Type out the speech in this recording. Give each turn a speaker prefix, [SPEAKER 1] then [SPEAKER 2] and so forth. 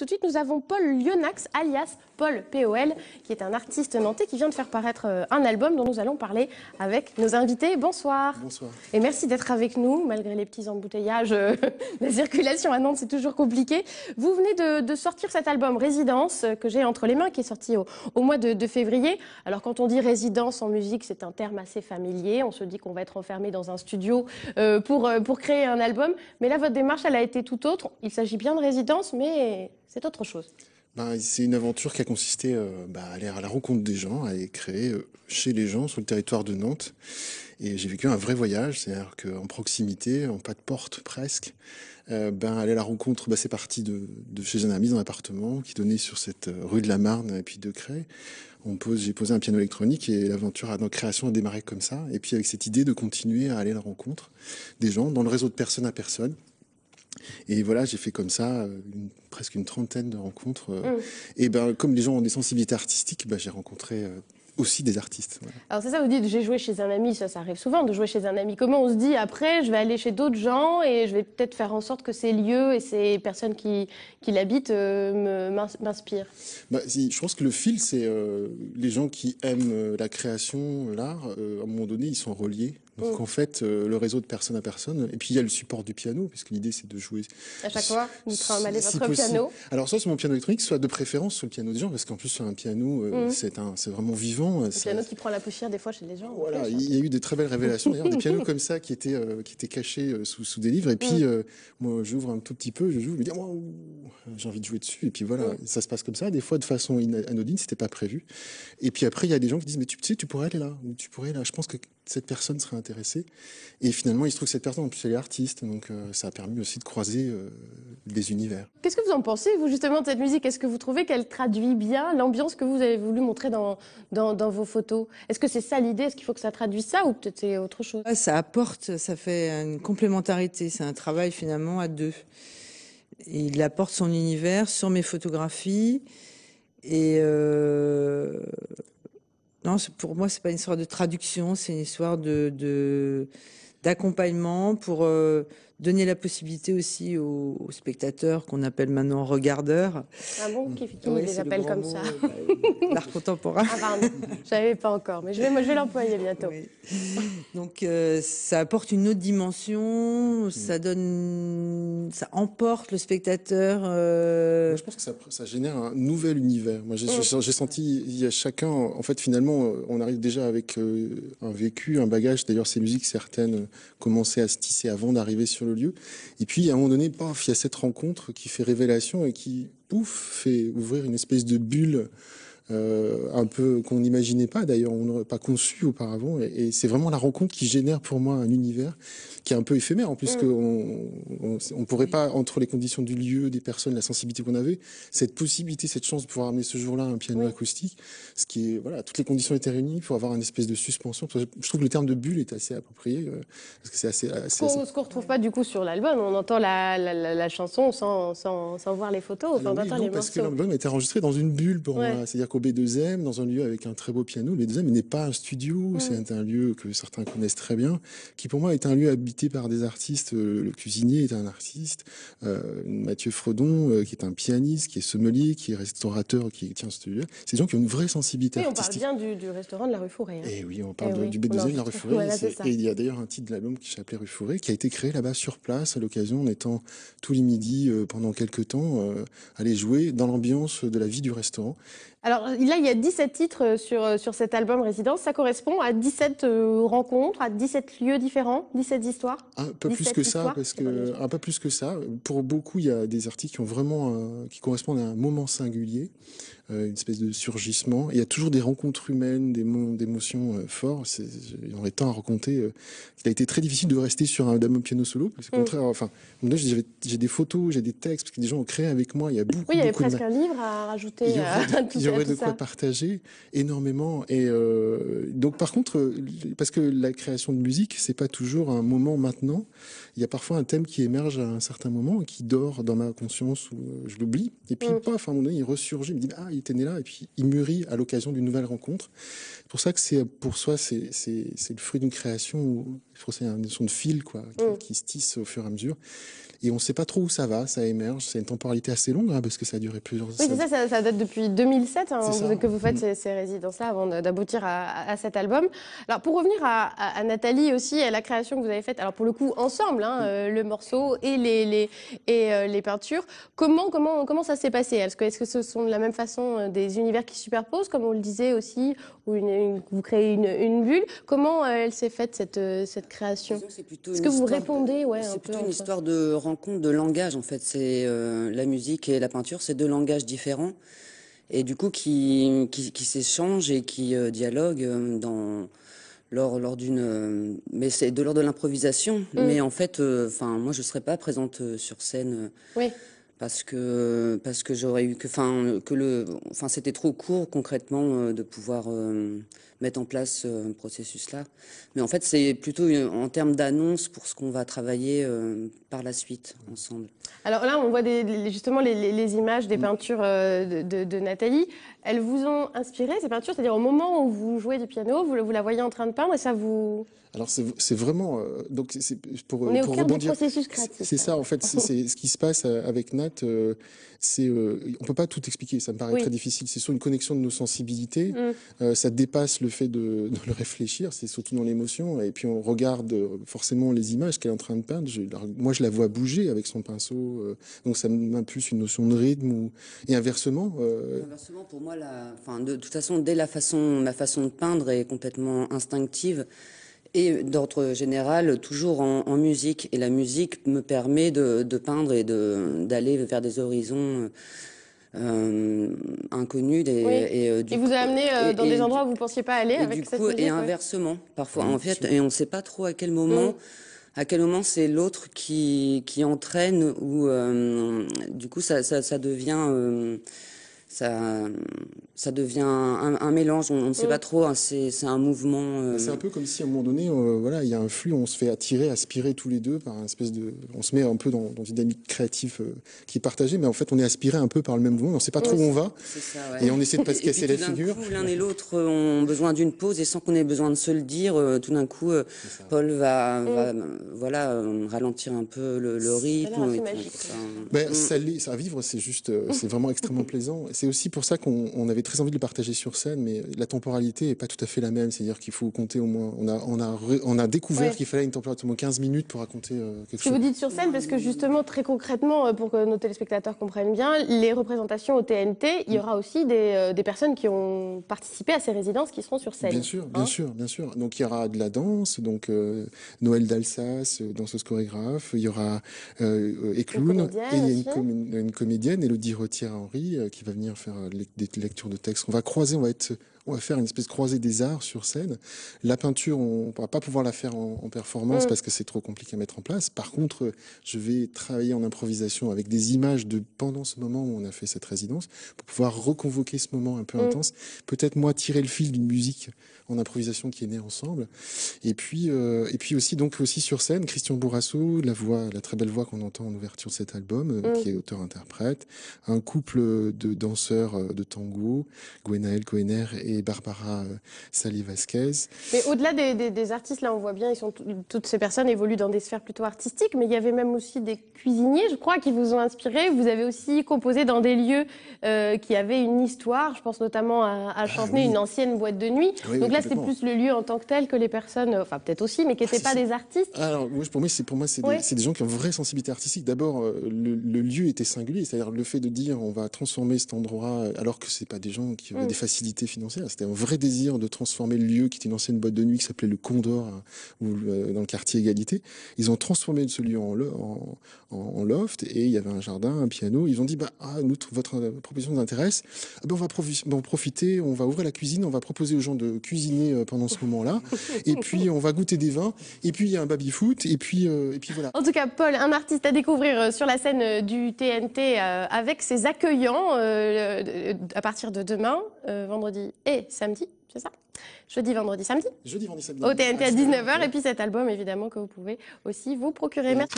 [SPEAKER 1] tout de suite, nous avons Paul Lionax, alias Paul POL, qui est un artiste nantais qui vient de faire paraître euh, un album dont nous allons parler avec nos invités. Bonsoir. Bonsoir. Et merci d'être avec nous, malgré les petits embouteillages. Euh, La circulation à Nantes, c'est toujours compliqué. Vous venez de, sortir cet album Résidence euh, que j'ai entre les mains, qui est sorti au, mois de, février. Alors, quand on dit résidence en musique, c'est un terme assez familier. On se dit qu'on va être enfermé dans un studio pour, pour créer un album. Mais là, votre démarche, elle a été tout autre. Il s'agit bien de résidence, mais c'est autre chose.
[SPEAKER 2] Ben, c'est une aventure qui a consisté euh, ben, à aller à la rencontre des gens, à aller créer euh, chez les gens sur le territoire de Nantes. Et j'ai vécu un vrai voyage, c'est-à-dire qu'en proximité, en pas de porte presque, euh, ben, aller à la rencontre, ben, c'est parti de, chez un ami dans l'appartement qui donnait sur cette rue de la Marne et puis de Cré. On pose, j'ai posé un piano électronique et l'aventure à la création a démarré comme ça. Et puis avec cette idée de continuer à aller à la rencontre des gens dans le réseau de personne à personne. Et voilà, j'ai fait comme ça euh, presque une trentaine de rencontres. Euh. Mm. Et ben, comme les gens ont des sensibilités artistiques, ben, j'ai rencontré euh, aussi des artistes.
[SPEAKER 1] Alors c'est ça, vous dites, j'ai joué chez un ami, ça, ça arrive souvent de jouer chez un ami. Comment on se dit après, je vais aller chez d'autres gens et je vais peut-être faire en sorte que ces lieux et ces personnes qui, qui l'habitent m'inspirent
[SPEAKER 2] bah, Je pense que le fil, c'est les gens qui aiment la création, l'art, à un moment donné, ils sont reliés. Donc, mm. en fait, euh, le réseau de personne à personne, et puis il y a le support du piano, puisque l'idée c'est de jouer.
[SPEAKER 1] À chaque fois, vous trimballez votre piano.
[SPEAKER 2] Alors, soit sur mon piano électronique, soit de préférence sur le piano des gens, parce qu'en plus, sur un piano, euh, mm. c'est un, c'est vraiment vivant. Euh, un piano
[SPEAKER 1] qui prend la poussière des fois chez les gens. Voilà,
[SPEAKER 2] il y a eu des très belles révélations, d'ailleurs, des pianos comme ça qui étaient, qui étaient cachés sous, des livres, et puis mm. moi, j'ouvre un tout petit peu, je joue, je me dis, j'ai envie de jouer dessus, et puis voilà, ça se passe comme ça, des fois de façon anodine, c'était pas prévu. Et puis après, il y a des gens qui disent, mais tu sais, tu pourrais aller là, tu pourrais là. Je pense que cette personne serait intéressée. Et finalement, il se trouve que cette personne, en plus, elle est artiste, donc euh, ça a permis aussi de croiser euh, des univers.
[SPEAKER 1] Qu'est-ce que vous en pensez, vous, justement, de cette musique Est-ce que vous trouvez qu'elle traduit bien l'ambiance que vous avez voulu montrer dans, dans, vos photos Est-ce que c'est ça l'idée Est-ce qu'il faut que ça traduise ça ou peut-être c'est autre chose
[SPEAKER 3] Ça apporte, ça fait une complémentarité, c'est un travail finalement à deux. Il apporte son univers sur mes photographies et... Euh, non, pour moi, c'est pas une histoire de traduction, c'est une histoire de d'accompagnement pour euh, donner la possibilité aussi aux, spectateurs qu'on appelle maintenant regardeurs.
[SPEAKER 1] Ah bon, qui, les appelle comme ça euh,
[SPEAKER 3] bah, L'art contemporain. Ah pardon, je
[SPEAKER 1] savais pas encore, mais je vais, l'employer bientôt.
[SPEAKER 3] Donc euh, ça apporte une autre dimension, ça mm. donne, ça emporte le spectateur. Euh, je
[SPEAKER 2] pense que ça, génère un nouvel univers. Moi mm. j'ai senti, il y a chacun, en fait finalement, euh, on arrive déjà avec un vécu, un bagage. D'ailleurs ces musiques certaines commençaient à se tisser avant d'arriver sur le lieu. Et puis, à un moment donné, paf, il y a cette rencontre qui fait révélation et qui, pouf, fait ouvrir une espèce de bulle euh, un peu qu'on n'imaginait pas d'ailleurs, on n'aurait pas conçu auparavant. Et, c'est vraiment la rencontre qui génère pour moi un univers qui est un peu éphémère, en plus mm. qu'on ne pourrait pas, entre les conditions du lieu, des personnes, la sensibilité qu'on avait, cette possibilité, cette chance de pouvoir amener ce jour-là un piano acoustique, ce qui est, voilà, toutes les conditions étaient réunies pour avoir une espèce de suspension. Je trouve que le terme de bulle est assez approprié, euh, parce que c'est assez... ce
[SPEAKER 1] qu'on retrouve pas du coup sur l'album, on entend la, la, chanson sans, voir les photos, enfin, ah non, les parce que
[SPEAKER 2] l'album était enregistré dans une bulle pour moi, c'est-à-dire qu'au B2M, dans un lieu avec un très beau piano, mais mais n'est pas un studio, mm. c'est un lieu que certains connaissent très bien, qui pour moi est un lieu habité par des artistes. Euh, le cuisinier est un artiste, euh, Mathieu Fredon, euh, qui est un pianiste, qui est sommelier, qui est restaurateur, qui tient ce lieu. C'est des gens qui ont une vraie sensibilité artistique.
[SPEAKER 1] on parle bien du, restaurant de la Rue Fourré Et hein. eh oui, on parle eh du b du m de la Rue Fourré et il y
[SPEAKER 2] a d'ailleurs un titre de l'album qui s'appelait Rue Fourré qui a été créé là-bas sur place, à l'occasion, en étant tous les midis pendant quelques temps, aller jouer dans l'ambiance de la vie du restaurant.
[SPEAKER 1] Alors là, il y a 17 titres euh, sur, euh, sur cet album Résidence. Ça correspond à 17 euh, rencontres, à 17 lieux différents, 17 histoires.
[SPEAKER 2] Un peu plus que ça, parce que un peu plus que ça. Pour beaucoup, il y a des articles qui ont vraiment qui correspondent à un moment singulier, une espèce de surgissement. Il y a toujours des rencontres humaines, des moments d'émotions forts. Il en est temps à raconter. Il a été très difficile de rester sur un dame au piano solo, parce que mm. contraire. Enfin, j'ai des photos, j'ai des textes, parce que des gens ont créé avec moi. Il y a beaucoup. Oui, il y avait presque un
[SPEAKER 1] livre à rajouter. Il y aurait, de, quoi
[SPEAKER 2] partager énormément. Et euh, donc, par contre, euh, parce que la création de musique, c'est pas toujours un moment maintenant. Il y a parfois un thème qui émerge à un certain moment qui dort dans ma conscience ou euh, je l'oublie. Et puis, mm. à un moment il ressurgit. Il me dit ah, il était né là. Et puis, il mûrit à l'occasion d'une nouvelle rencontre. C'est pour ça que c'est pour soi, c'est le fruit d'une création c'est une notion de fil quoi, mm. qui, se tisse au fur et à mesure. Et on ne sait pas trop où ça va, ça émerge. C'est une temporalité assez longue hein, parce que ça a duré plusieurs. Oui, c'est
[SPEAKER 1] ça, ça, date depuis 2007 hein, que vous mm. faites ces, résidences-là avant d'aboutir à, cet album. Alors pour revenir à, Nathalie aussi, à la création que vous avez faite, alors pour le coup ensemble, hein, mm. euh, le morceau et les, les et euh, les peintures. Comment comment comment ça s'est passé Est-ce que est-ce que ce sont de la même façon euh, des univers qui se superposent, comme on le disait aussi, ou vous créez une, une bulle Comment elle s'est faite cette cette création Est-ce que vous répondez ouais,
[SPEAKER 3] C'est plutôt une histoire de rencontre de langage, en fait. C'est euh, la musique et la peinture, c'est deux langages différents et du coup qui, qui, s'échangent et qui euh, dialoguent euh, dans, lors, lors d'une. mais c'est de de l'improvisation. Mm. Mais en fait, enfin, moi, je ne serais pas présente sur scène. Oui parce que parce que j'aurais eu que enfin que le enfin c'était trop court concrètement euh, de pouvoir euh, mettre en place ce processus là mais en fait c'est plutôt euh, en termes d'annonce pour ce qu'on va travailler par la suite ensemble
[SPEAKER 1] alors là on voit justement les, images des mm. peintures de, Nathalie elles vous ont inspiré ces peintures c'est-à-dire au moment où vous jouez du piano vous, vous la voyez en train de peindre et ça vous
[SPEAKER 2] alors c'est vraiment donc c'est pour, on est pour au processus
[SPEAKER 3] créatif c'est ça
[SPEAKER 2] en fait c'est ce qui se passe avec Nat on ne euh, euh, on peut pas tout expliquer. Ça me paraît très difficile. C'est sur une connexion de nos sensibilités. Mm. Euh, ça dépasse le fait de, le réfléchir. C'est surtout dans l'émotion. Et puis on regarde forcément les images qu'elle est en train de peindre. moi, je la vois bouger avec son pinceau. donc ça m'impulse une notion de rythme et inversement.
[SPEAKER 3] Inversement, pour moi, de, de, toute façon, dès la façon, ma façon de peindre est complètement instinctive et d'ordre général, toujours en, en, musique. Et la musique me permet de, de peindre et d'aller vers des horizons euh, inconnus. Des, et, euh, et, vous a amené
[SPEAKER 1] euh, dans des endroits où vous ne pensiez pas aller avec cette musique, Et
[SPEAKER 3] inversement, parfois. En fait, et on ne sait pas trop à quel moment. Mm. À quel moment c'est l'autre qui, qui entraîne ou euh, du coup ça, ça, ça devient ça, ça devient un, mélange, on, ne sait mm. pas trop, hein, c'est
[SPEAKER 2] un mouvement. Euh, c'est un peu comme si à un moment donné, euh, voilà, il y a un flux, on se fait attirer, aspirer tous les deux par une espèce de. On se met un peu dans, une dynamique créative euh, qui est partagée, mais en fait, on est aspiré un peu par le même mouvement, on ne sait pas trop où on va. Et on essaie de pas se casser la figure. L'un et
[SPEAKER 3] l'autre ont besoin d'une pause, et sans qu'on ait besoin de se le dire, tout d'un coup, Paul va, mm. voilà, ralentir un peu le, rythme. Et
[SPEAKER 2] ben, mm. ça. ça, vivre, c'est juste, c'est vraiment extrêmement plaisant. C'est aussi pour ça qu'on avait très envie de le partager sur scène, mais la temporalité n'est pas tout à fait la même. C'est-à-dire qu'il faut compter au moins. On a, on a, on a découvert qu'il fallait une temporalité au moins 15 minutes pour raconter euh, quelque chose. vous dites
[SPEAKER 1] sur scène, parce que justement, très concrètement, euh, pour que nos téléspectateurs comprennent bien, les représentations au TNT, il y aura aussi euh, des, personnes qui ont participé à ces résidences qui seront sur scène. Bien sûr,
[SPEAKER 2] bien hein. sûr, bien sûr. Donc il y aura de la danse, donc Noël d'Alsace, danseuse chorégraphe, il y aura et clown, et une, comédienne, Elodie retière henry qui va venir faire des lectures de texte. On va croiser, on va être on va faire une espèce de croisée des arts sur scène. La peinture, on ne va pas pouvoir la faire en, performance mm. parce que c'est trop compliqué à mettre en place. Par contre, je vais travailler en improvisation avec des images de pendant ce moment où on a fait cette résidence pour pouvoir reconvoquer ce moment un peu mm. intense. Peut-être moi tirer le fil d'une musique en improvisation qui est née ensemble. Et puis, euh, et puis aussi donc aussi sur scène, Christian Bourrasso, la voix, la très belle voix qu'on entend en ouverture de cet album, euh, mm. qui est auteur-interprète, un couple de danseurs euh, de tango, Gwenaël Cohener et Barbara euh, Sally vasquez
[SPEAKER 1] Mais au-delà des, artistes, là on voit bien, ils sont toutes ces personnes évoluent dans des sphères plutôt artistiques, mais il y avait même aussi des cuisiniers, je crois, qui vous ont inspiré. Vous avez aussi composé dans des lieux euh, qui avaient une histoire, je pense notamment à, à ah une ancienne boîte de nuit. Donc là c'est plus le lieu en tant que tel que les personnes, euh, enfin peut-être aussi, mais qui n'étaient ah, pas des artistes.
[SPEAKER 2] Alors moi, pour moi c'est pour moi c'est des, gens qui ont une vraie sensibilité artistique. D'abord le, lieu était singulier, c'est-à-dire le fait de dire on va transformer cet endroit alors que c'est pas des gens qui ont mm. des facilités financières c'était un vrai désir de transformer le lieu qui était une ancienne boîte de nuit qui s'appelait le Condor hein, euh, dans le quartier Égalité. Ils ont transformé ce lieu en, en, loft et il y avait un jardin, un piano. Ils ont dit bah ah, nous votre euh, proposition nous intéresse. Ah, ben, on va en profiter, on va ouvrir la cuisine, on va proposer aux gens de cuisiner euh, pendant ce moment-là et puis on va goûter des vins et puis il y a un baby foot et puis et puis voilà.
[SPEAKER 1] En tout cas, Paul, un artiste à découvrir sur la scène du TNT avec ses accueillants à partir de demain, vendredi samedi, c'est ça Jeudi, vendredi, samedi Jeudi, vendredi, samedi. Au TNT à 19h. Ah, Et puis cet album, évidemment, que vous pouvez aussi vous procurer. Merci.